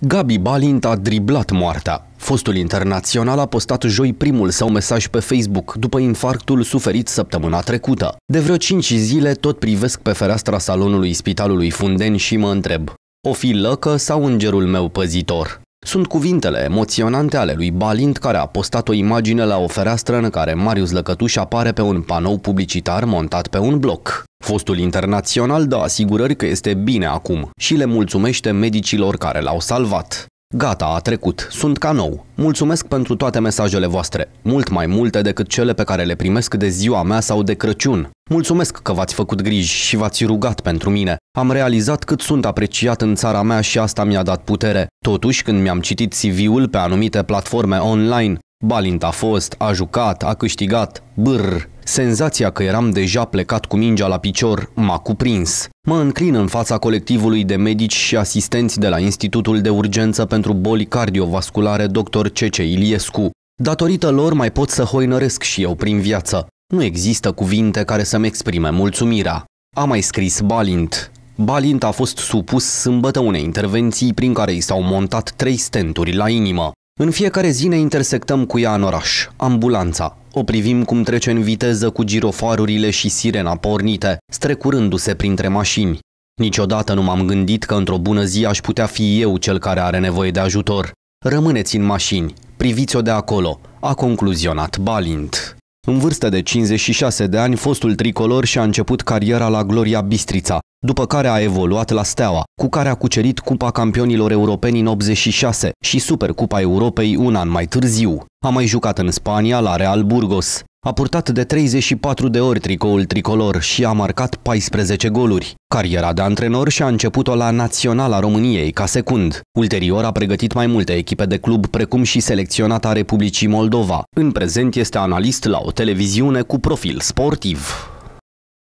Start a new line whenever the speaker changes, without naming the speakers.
Gabi Balint a driblat moartea. Fostul internațional a postat joi primul său mesaj pe Facebook după infarctul suferit săptămâna trecută. De vreo 5 zile tot privesc pe fereastra salonului Spitalului Funden și mă întreb O fi lăcă sau îngerul meu păzitor? Sunt cuvintele emoționante ale lui Balint care a postat o imagine la o fereastră în care Marius Lăcătuș apare pe un panou publicitar montat pe un bloc. Fostul internațional dă asigurări că este bine acum și le mulțumește medicilor care l-au salvat. Gata, a trecut. Sunt ca nou. Mulțumesc pentru toate mesajele voastre. Mult mai multe decât cele pe care le primesc de ziua mea sau de Crăciun. Mulțumesc că v-ați făcut griji și v-ați rugat pentru mine. Am realizat cât sunt apreciat în țara mea și asta mi-a dat putere. Totuși, când mi-am citit CV-ul pe anumite platforme online, Balint a fost, a jucat, a câștigat, Brr! Senzația că eram deja plecat cu mingea la picior m-a cuprins. Mă înclin în fața colectivului de medici și asistenți de la Institutul de Urgență pentru Boli Cardiovasculare Dr. C.C. Iliescu. Datorită lor mai pot să hoinăresc și eu prin viață. Nu există cuvinte care să-mi exprime mulțumirea. A mai scris Balint. Balint a fost supus sâmbătă unei intervenții prin care i s-au montat trei stenturi la inimă. În fiecare zi ne intersectăm cu ea în oraș, ambulanța. O privim cum trece în viteză cu girofarurile și sirena pornite, strecurându-se printre mașini. Niciodată nu m-am gândit că într-o bună zi aș putea fi eu cel care are nevoie de ajutor. Rămâneți în mașini, priviți-o de acolo, a concluzionat Balint. În vârstă de 56 de ani, fostul tricolor și-a început cariera la Gloria Bistrița, după care a evoluat la Steaua, cu care a cucerit Cupa Campionilor Europeni în 86 și Supercupa Europei un an mai târziu. A mai jucat în Spania la Real Burgos. A purtat de 34 de ori tricoul tricolor și a marcat 14 goluri. Cariera de antrenor și-a început-o la Naționala României, ca secund. Ulterior a pregătit mai multe echipe de club, precum și selecționata Republicii Moldova. În prezent este analist la o televiziune cu profil sportiv.